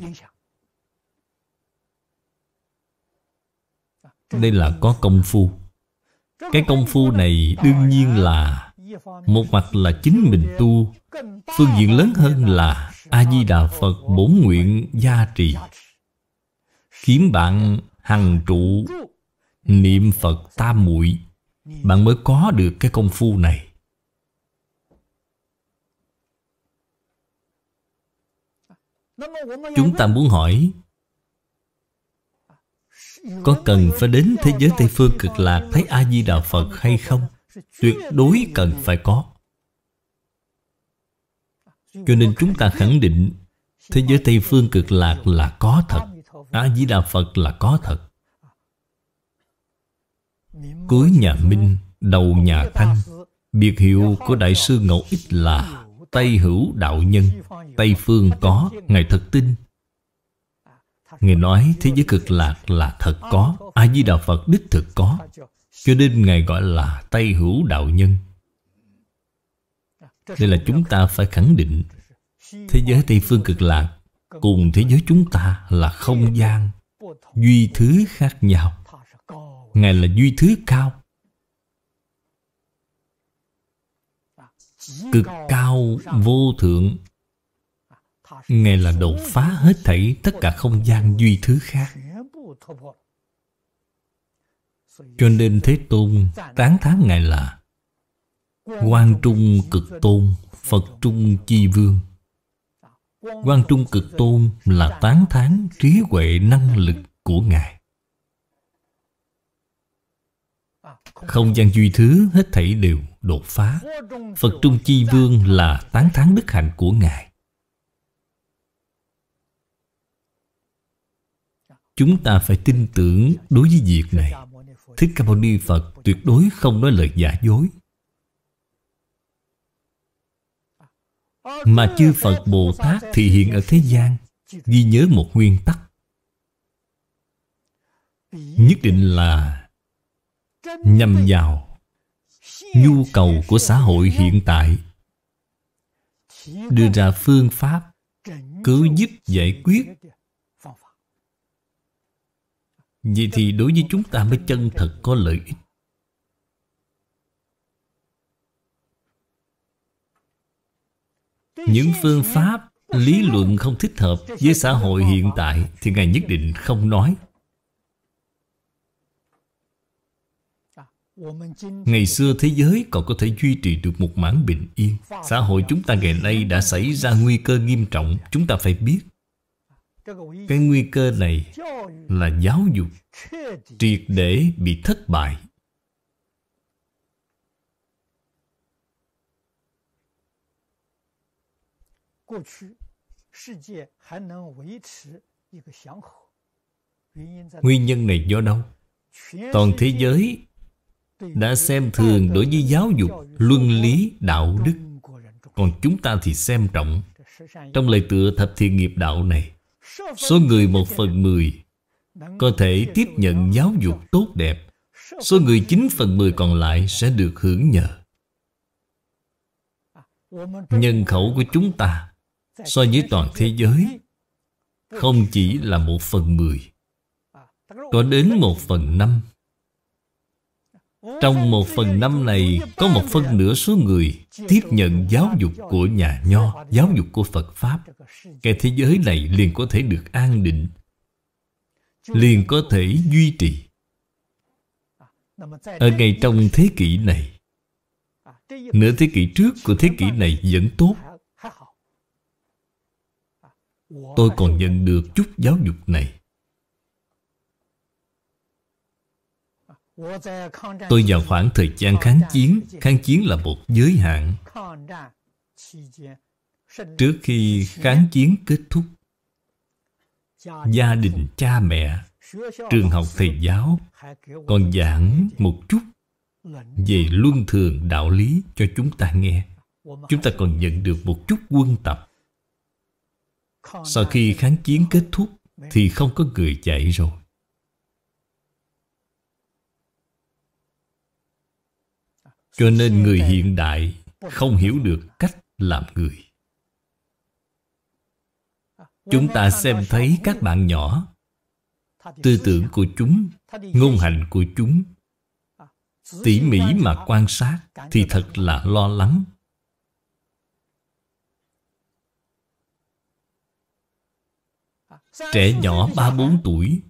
Đây là có công phu Cái công phu này đương nhiên là Một mặt là chính mình tu Phương diện lớn hơn là A-di-đà Phật bốn nguyện gia trì Kiếm bạn hằng trụ Niệm Phật tam muội Bạn mới có được cái công phu này Chúng ta muốn hỏi Có cần phải đến thế giới Tây Phương cực lạc Thấy A-di-đà Phật hay không? Tuyệt đối cần phải có cho nên chúng ta khẳng định Thế giới Tây Phương cực lạc là có thật A-di-đà Phật là có thật Cuối nhà Minh, đầu nhà Thanh Biệt hiệu của Đại sư Ngẫu Ích là Tây hữu đạo nhân Tây phương có, Ngài thật tin Ngài nói thế giới cực lạc là thật có A-di-đà Phật đích thực có Cho nên Ngài gọi là Tây hữu đạo nhân đây là chúng ta phải khẳng định Thế giới Tây Phương cực lạc Cùng thế giới chúng ta là không gian Duy thứ khác nhau Ngài là duy thứ cao Cực cao vô thượng Ngài là đột phá hết thảy Tất cả không gian duy thứ khác Cho nên Thế Tôn Tán thán Ngài là Quan Trung Cực Tôn Phật Trung Chi Vương Quan Trung Cực Tôn là tán thán trí huệ năng lực của Ngài Không gian duy thứ hết thảy đều đột phá Phật Trung Chi Vương là tán thán đức hạnh của Ngài Chúng ta phải tin tưởng đối với việc này Thích Ca Mâu Ni Phật tuyệt đối không nói lời giả dối Mà chư Phật Bồ Tát thì hiện ở thế gian Ghi nhớ một nguyên tắc Nhất định là Nhằm vào Nhu cầu của xã hội hiện tại Đưa ra phương pháp Cứu giúp giải quyết Vậy thì đối với chúng ta mới chân thật có lợi ích những phương pháp lý luận không thích hợp với xã hội hiện tại thì ngài nhất định không nói ngày xưa thế giới còn có thể duy trì được một mảng bình yên xã hội chúng ta ngày nay đã xảy ra nguy cơ nghiêm trọng chúng ta phải biết cái nguy cơ này là giáo dục triệt để bị thất bại 过去世界还能维持一个祥和。Nguyên nhân này do đâu? Toàn thế giới đã xem thường đối với giáo dục, luân lý, đạo đức. Còn chúng ta thì xem trọng. Trong lời tựa thập thiện nghiệp đạo này, số người một phần mười có thể tiếp nhận giáo dục tốt đẹp. Số người chín phần mười còn lại sẽ được hưởng nhờ. Nhân khẩu của chúng ta so với toàn thế giới không chỉ là một phần mười có đến một phần năm trong một phần năm này có một phần nửa số người tiếp nhận giáo dục của nhà nho giáo dục của phật pháp cái thế giới này liền có thể được an định liền có thể duy trì ở ngay trong thế kỷ này nửa thế kỷ trước của thế kỷ này vẫn tốt Tôi còn nhận được chút giáo dục này Tôi vào khoảng thời gian kháng chiến Kháng chiến là một giới hạn Trước khi kháng chiến kết thúc Gia đình cha mẹ Trường học thầy giáo Còn giảng một chút Về luân thường đạo lý cho chúng ta nghe Chúng ta còn nhận được một chút quân tập sau khi kháng chiến kết thúc Thì không có người chạy rồi Cho nên người hiện đại Không hiểu được cách làm người Chúng ta xem thấy các bạn nhỏ Tư tưởng của chúng Ngôn hành của chúng Tỉ mỉ mà quan sát Thì thật là lo lắng Trẻ nhỏ ba bốn tuổi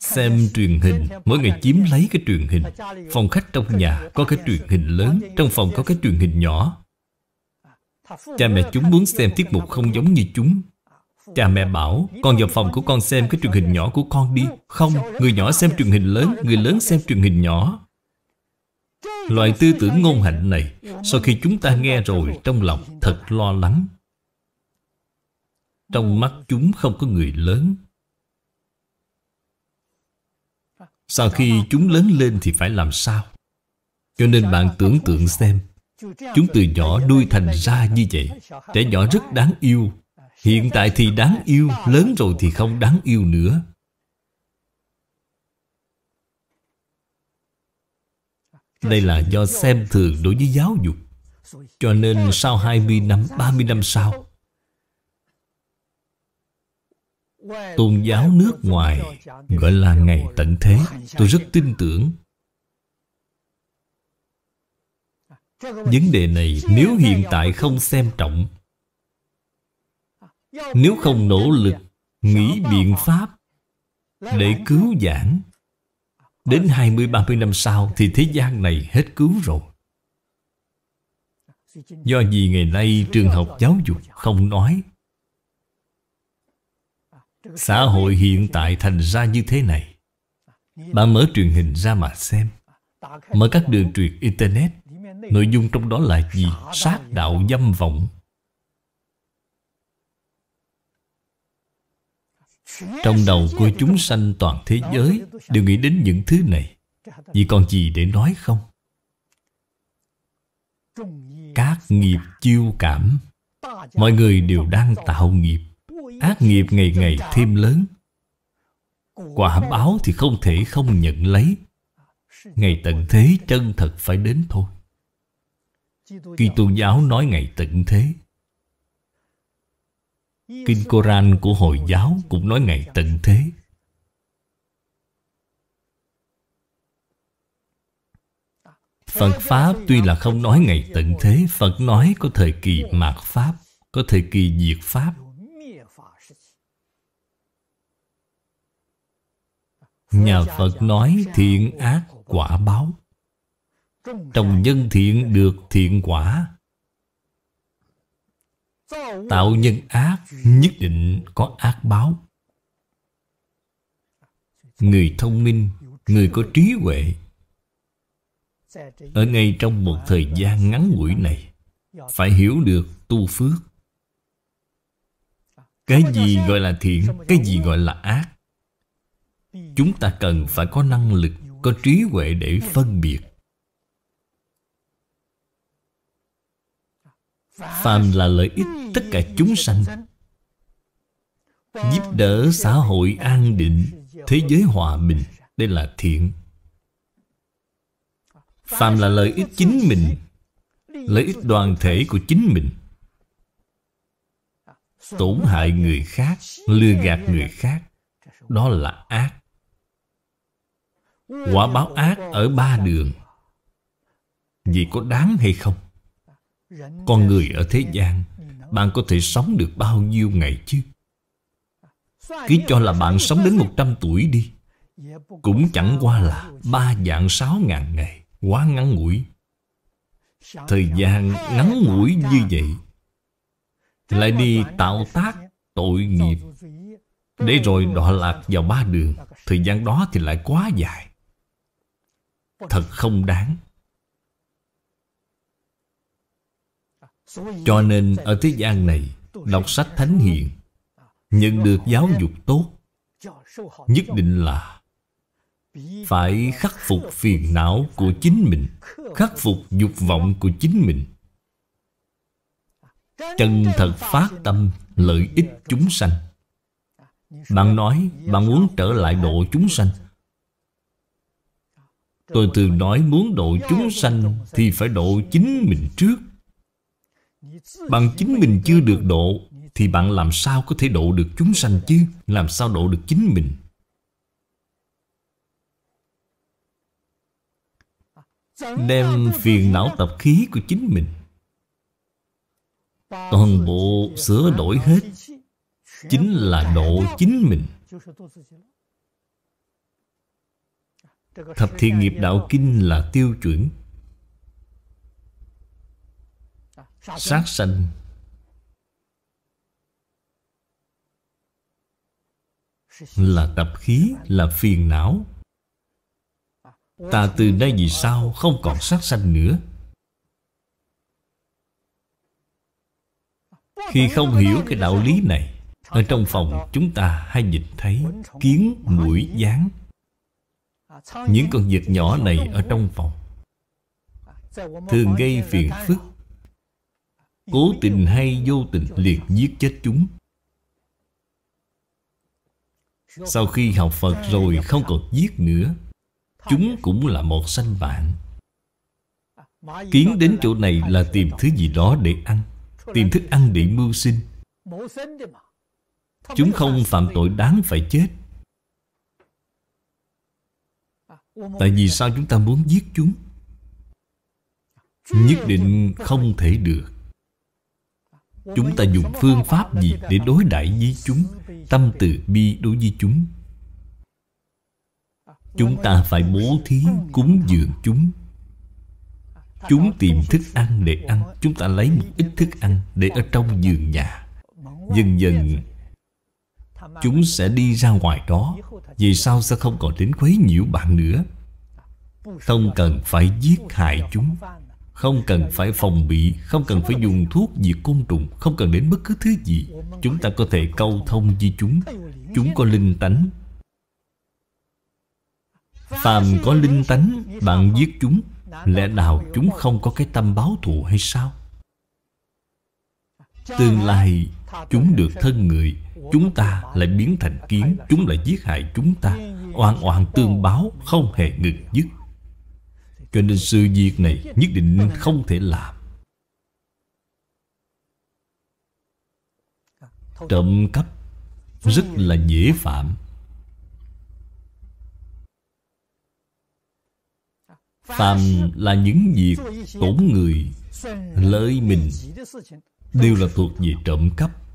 Xem truyền hình Mỗi ngày chiếm lấy cái truyền hình Phòng khách trong nhà có cái truyền hình lớn Trong phòng có cái truyền hình nhỏ Cha mẹ chúng muốn xem tiết mục không giống như chúng Cha mẹ bảo Con vào phòng của con xem cái truyền hình nhỏ của con đi Không, người nhỏ xem truyền hình lớn Người lớn xem truyền hình nhỏ Loại tư tưởng ngôn hạnh này Sau khi chúng ta nghe rồi Trong lòng thật lo lắng trong mắt chúng không có người lớn Sau khi chúng lớn lên thì phải làm sao Cho nên bạn tưởng tượng xem Chúng từ nhỏ nuôi thành ra như vậy Trẻ nhỏ rất đáng yêu Hiện tại thì đáng yêu Lớn rồi thì không đáng yêu nữa Đây là do xem thường đối với giáo dục Cho nên sau 20 năm, 30 năm sau Tôn giáo nước ngoài gọi là ngày tận thế Tôi rất tin tưởng Vấn đề này nếu hiện tại không xem trọng Nếu không nỗ lực Nghĩ biện pháp Để cứu giảng Đến 20-30 năm sau Thì thế gian này hết cứu rồi Do gì ngày nay trường học giáo dục không nói Xã hội hiện tại thành ra như thế này Bạn mở truyền hình ra mà xem Mở các đường truyền Internet Nội dung trong đó là gì? Sát đạo dâm vọng Trong đầu của chúng sanh toàn thế giới Đều nghĩ đến những thứ này Vì còn gì để nói không? Các nghiệp chiêu cảm Mọi người đều đang tạo nghiệp ác nghiệp ngày ngày thêm lớn quả báo thì không thể không nhận lấy ngày tận thế chân thật phải đến thôi Kỳ tôn giáo nói ngày tận thế Kinh Koran của Hồi giáo cũng nói ngày tận thế Phật Pháp tuy là không nói ngày tận thế Phật nói có thời kỳ mạt Pháp Có thời kỳ diệt Pháp Nhà Phật nói thiện ác quả báo Trồng nhân thiện được thiện quả Tạo nhân ác nhất định có ác báo Người thông minh, người có trí huệ Ở ngay trong một thời gian ngắn ngủi này Phải hiểu được tu phước Cái gì gọi là thiện, cái gì gọi là ác chúng ta cần phải có năng lực có trí huệ để phân biệt phàm là lợi ích tất cả chúng sanh giúp đỡ xã hội an định thế giới hòa bình đây là thiện phàm là lợi ích chính mình lợi ích đoàn thể của chính mình tổn hại người khác lừa gạt người khác đó là ác Quả báo ác ở ba đường Vì có đáng hay không Con người ở thế gian Bạn có thể sống được bao nhiêu ngày chứ Cứ cho là bạn sống đến 100 tuổi đi Cũng chẳng qua là ba dạng sáu ngàn ngày Quá ngắn ngủi Thời gian ngắn ngủi như vậy Lại đi tạo tác tội nghiệp để rồi đọa lạc vào ba đường Thời gian đó thì lại quá dài thật không đáng cho nên ở thế gian này đọc sách thánh hiền nhận được giáo dục tốt nhất định là phải khắc phục phiền não của chính mình khắc phục dục vọng của chính mình chân thật phát tâm lợi ích chúng sanh bạn nói bạn muốn trở lại độ chúng sanh Tôi thường nói muốn độ chúng sanh Thì phải độ chính mình trước Bằng chính mình chưa được độ Thì bạn làm sao có thể độ được chúng sanh chứ Làm sao độ được chính mình Đem phiền não tập khí của chính mình Toàn bộ sửa đổi hết Chính là độ chính mình Thập thiện nghiệp đạo kinh là tiêu chuẩn Sát sanh Là tập khí, là phiền não Ta từ nay vì sao không còn sát sanh nữa Khi không hiểu cái đạo lý này Ở trong phòng chúng ta hay nhìn thấy Kiến, mũi, dáng những con vật nhỏ này ở trong phòng Thường gây phiền phức Cố tình hay vô tình liệt giết chết chúng Sau khi học Phật rồi không còn giết nữa Chúng cũng là một sanh bạn Kiến đến chỗ này là tìm thứ gì đó để ăn Tìm thức ăn để mưu sinh Chúng không phạm tội đáng phải chết Tại vì sao chúng ta muốn giết chúng Nhất định không thể được Chúng ta dùng phương pháp gì để đối đãi với chúng Tâm từ bi đối với chúng Chúng ta phải bố thí cúng dường chúng Chúng tìm thức ăn để ăn Chúng ta lấy một ít thức ăn để ở trong giường nhà Dần dần Chúng sẽ đi ra ngoài đó Vì sao sẽ không còn đến quấy nhiễu bạn nữa Không cần phải giết hại chúng Không cần phải phòng bị Không cần phải dùng thuốc diệt côn trùng Không cần đến bất cứ thứ gì Chúng ta có thể câu thông với chúng Chúng có linh tánh Phàm có linh tánh Bạn giết chúng Lẽ nào chúng không có cái tâm báo thù hay sao Tương lai chúng được thân người Chúng ta lại biến thành kiến Chúng lại giết hại chúng ta Oan oan tương báo không hề ngừng dứt Cho nên sự việc này nhất định không thể làm Trộm cắp rất là dễ phạm Phạm là những việc tổn người Lợi mình Đều là thuộc về trộm cắp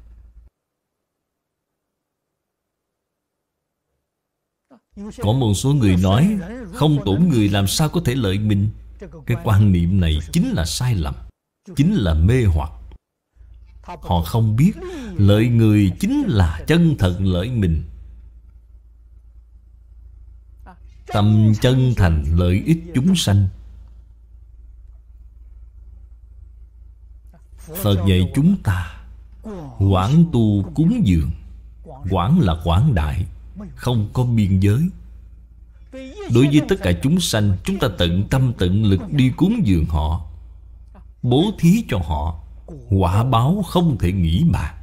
Có một số người nói Không tổn người làm sao có thể lợi mình Cái quan niệm này chính là sai lầm Chính là mê hoặc Họ không biết Lợi người chính là chân thật lợi mình Tâm chân thành lợi ích chúng sanh Phật dạy chúng ta Quảng tu cúng dường Quảng là quảng đại không có biên giới Đối với tất cả chúng sanh Chúng ta tận tâm tận lực đi cúng dường họ Bố thí cho họ Quả báo không thể nghĩ bàn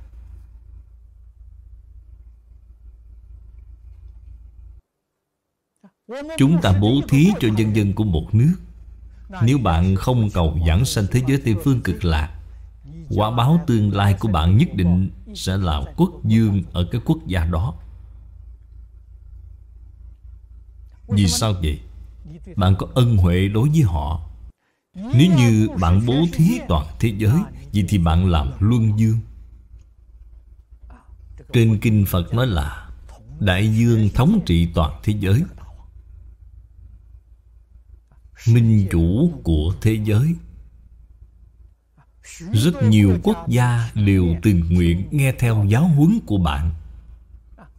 Chúng ta bố thí cho nhân dân của một nước Nếu bạn không cầu giảng sanh thế giới Tây Phương cực lạc Quả báo tương lai của bạn nhất định sẽ là quốc dương ở cái quốc gia đó Vì sao vậy? Bạn có ân huệ đối với họ Nếu như bạn bố thí toàn thế giới Vậy thì bạn làm luân dương Trên Kinh Phật nói là Đại dương thống trị toàn thế giới Minh chủ của thế giới Rất nhiều quốc gia đều tình nguyện nghe theo giáo huấn của bạn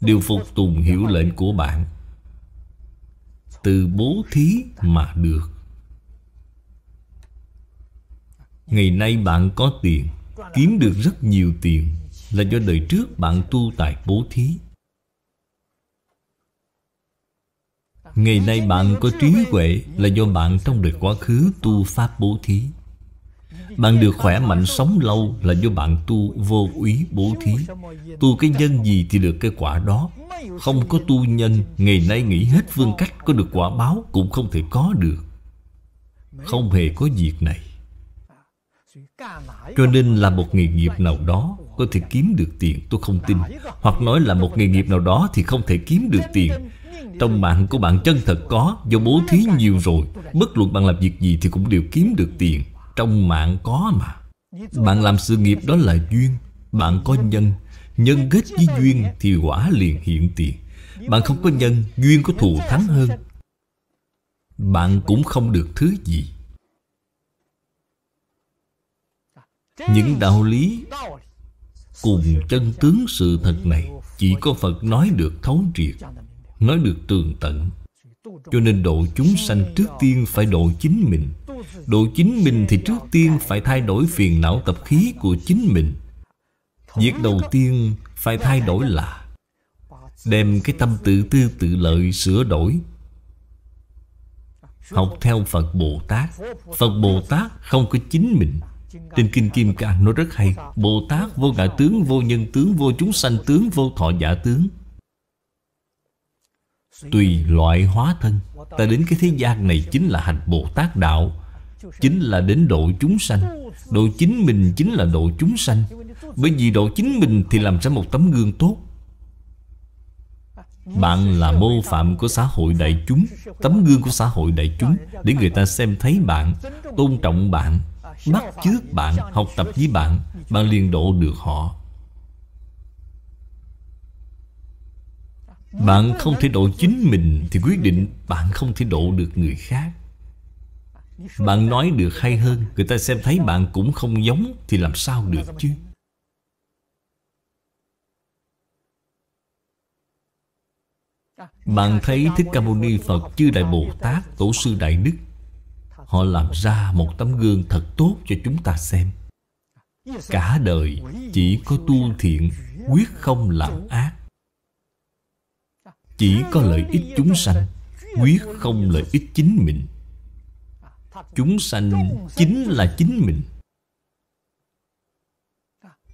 Đều phục tùng hiểu lệnh của bạn từ bố thí mà được Ngày nay bạn có tiền Kiếm được rất nhiều tiền Là do đời trước bạn tu tại bố thí Ngày nay bạn có trí huệ Là do bạn trong đời quá khứ tu pháp bố thí bạn được khỏe mạnh sống lâu là do bạn tu vô úy bố thí Tu cái nhân gì thì được cái quả đó Không có tu nhân Ngày nay nghĩ hết phương cách có được quả báo Cũng không thể có được Không hề có việc này Cho nên là một nghề nghiệp nào đó Có thể kiếm được tiền tôi không tin Hoặc nói là một nghề nghiệp nào đó Thì không thể kiếm được tiền trong mạng của bạn chân thật có Do bố thí nhiều rồi Bất luận bạn làm việc gì thì cũng đều kiếm được tiền trong mạng có mà Bạn làm sự nghiệp đó là duyên Bạn có nhân Nhân kết với duyên thì quả liền hiện tiền Bạn không có nhân Duyên có thù thắng hơn Bạn cũng không được thứ gì Những đạo lý Cùng chân tướng sự thật này Chỉ có Phật nói được thấu triệt Nói được tường tận Cho nên độ chúng sanh trước tiên phải độ chính mình Độ chính mình thì trước tiên phải thay đổi phiền não tập khí của chính mình Việc đầu tiên phải thay đổi là Đem cái tâm tự tư tự lợi sửa đổi Học theo Phật Bồ Tát Phật Bồ Tát không có chính mình Trên Kinh Kim Cang nói rất hay Bồ Tát vô ngã tướng, vô nhân tướng, vô chúng sanh tướng, vô thọ giả tướng Tùy loại hóa thân Ta đến cái thế gian này chính là hành Bồ Tát Đạo Chính là đến độ chúng sanh Độ chính mình chính là độ chúng sanh Bởi vì độ chính mình thì làm ra một tấm gương tốt Bạn là mô phạm của xã hội đại chúng Tấm gương của xã hội đại chúng Để người ta xem thấy bạn Tôn trọng bạn Bắt chước bạn Học tập với bạn Bạn liền độ được họ Bạn không thể độ chính mình Thì quyết định bạn không thể độ được người khác bạn nói được hay hơn Người ta xem thấy bạn cũng không giống Thì làm sao được chứ Bạn thấy Thích Ca Mâu Ni Phật Chư Đại Bồ Tát Tổ sư Đại Đức Họ làm ra một tấm gương thật tốt cho chúng ta xem Cả đời chỉ có tu thiện Quyết không làm ác Chỉ có lợi ích chúng sanh Quyết không lợi ích chính mình Chúng sanh chính là chính mình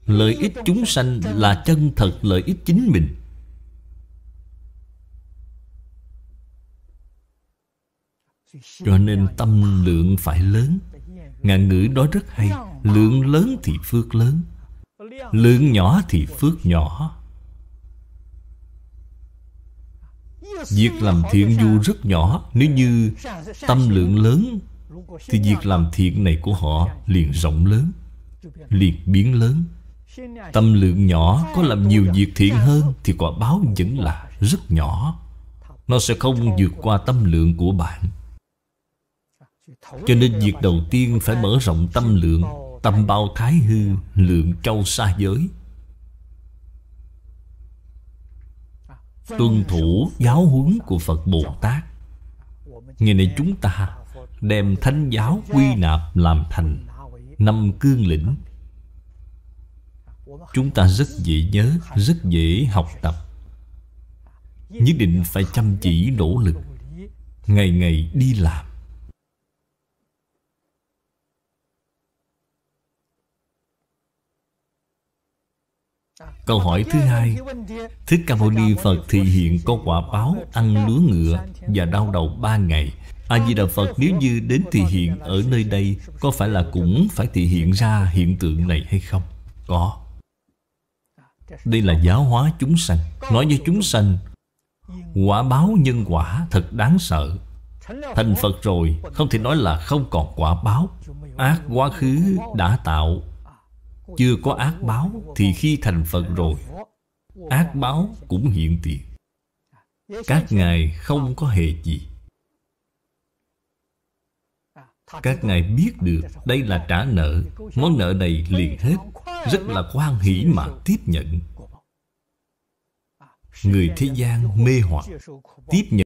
Lợi ích chúng sanh là chân thật lợi ích chính mình Cho nên tâm lượng phải lớn Ngạn ngữ đó rất hay Lượng lớn thì phước lớn Lượng nhỏ thì phước nhỏ Việc làm thiện dù rất nhỏ Nếu như tâm lượng lớn thì việc làm thiện này của họ liền rộng lớn liền biến lớn tâm lượng nhỏ có làm nhiều việc thiện hơn thì quả báo vẫn là rất nhỏ nó sẽ không vượt qua tâm lượng của bạn cho nên việc đầu tiên phải mở rộng tâm lượng Tâm bao thái hư lượng châu xa giới Tuân thủ giáo huấn của Phật Bồ Tát Ngày nay chúng ta đem thánh giáo quy nạp làm thành năm cương lĩnh chúng ta rất dễ nhớ rất dễ học tập nhất định phải chăm chỉ nỗ lực ngày ngày đi làm Câu hỏi thứ hai Thích Ca Mâu Ni Phật thì hiện có quả báo ăn lúa ngựa và đau đầu ba ngày a di đà phật nếu như đến thị hiện ở nơi đây có phải là cũng phải thị hiện ra hiện tượng này hay không có đây là giáo hóa chúng sanh nói với chúng sanh quả báo nhân quả thật đáng sợ thành phật rồi không thể nói là không còn quả báo ác quá khứ đã tạo chưa có ác báo thì khi thành phật rồi ác báo cũng hiện tiền các ngài không có hề gì các ngài biết được đây là trả nợ Món nợ này liền hết Rất là quan hỷ mà tiếp nhận Người thế gian mê hoặc Tiếp nhận